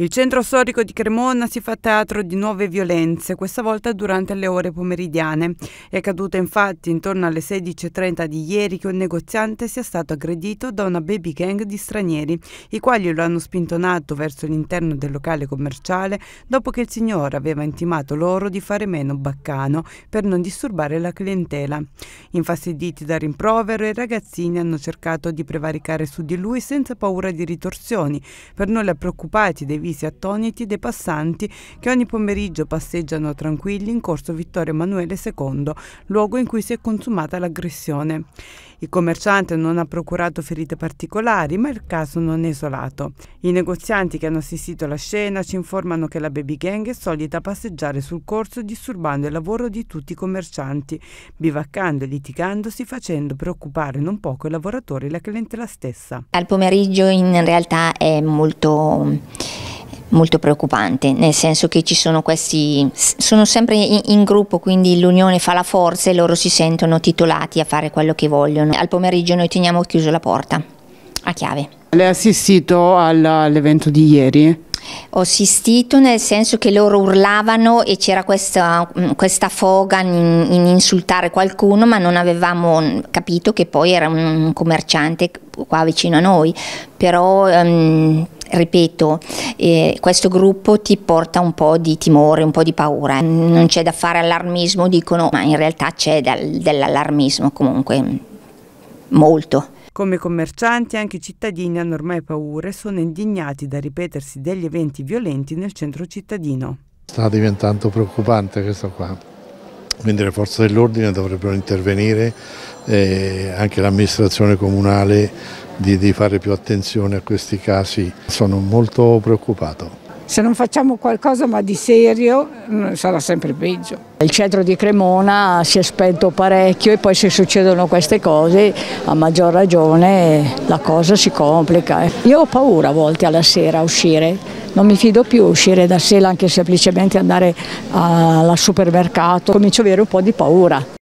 Il centro storico di Cremona si fa teatro di nuove violenze, questa volta durante le ore pomeridiane. È caduto infatti intorno alle 16.30 di ieri che un negoziante sia stato aggredito da una baby gang di stranieri, i quali lo hanno spintonato verso l'interno del locale commerciale dopo che il signore aveva intimato loro di fare meno baccano per non disturbare la clientela. Infastiditi dal rimprovero, i ragazzini hanno cercato di prevaricare su di lui senza paura di ritorsioni, per non le preoccupati dei divisi attoniti dei passanti che ogni pomeriggio passeggiano tranquilli in corso Vittorio Emanuele II, luogo in cui si è consumata l'aggressione. Il commerciante non ha procurato ferite particolari, ma il caso non è isolato. I negozianti che hanno assistito alla scena ci informano che la baby gang è solita passeggiare sul corso disturbando il lavoro di tutti i commercianti, bivaccando e litigandosi facendo preoccupare non poco i lavoratori e la clientela stessa. Al pomeriggio in realtà è molto molto preoccupante, nel senso che ci sono questi, sono sempre in, in, gruppo, quindi l'unione fa la forza e loro si sentono titolati a fare quello che vogliono. Al pomeriggio noi teniamo chiuso la porta a chiave. Lei ha assistito all'evento di ieri? Ho assistito nel senso che loro urlavano e c'era questa, mm, questa, foga in, in, insultare qualcuno, ma non avevamo capito che poi era un commerciante qua vicino a noi. Però um, ripeto, eh, questo gruppo ti porta un po' di timore, un po' di paura. Non c'è da fare allarmismo, dicono, ma in realtà c'è dell'allarmismo comunque molto. Come commercianti anche i cittadini hanno ormai paura e sono indignati dal ripetersi degli eventi violenti nel centro cittadino. Sta diventando preoccupante questo qua, quindi le forze dell'ordine dovrebbero intervenire, eh, anche l'amministrazione comunale di, di fare più attenzione a questi casi. Sono molto preoccupato. Se non facciamo qualcosa ma di serio mm, sarà sempre peggio. Il centro di Cremona si è spento parecchio e poi se succedono queste cose a maggior ragione la cosa si complica. Io ho paura a volte alla sera a uscire, non mi fido più uscire da sera anche semplicemente andare al supermercato, comincio ad avere un po' di paura.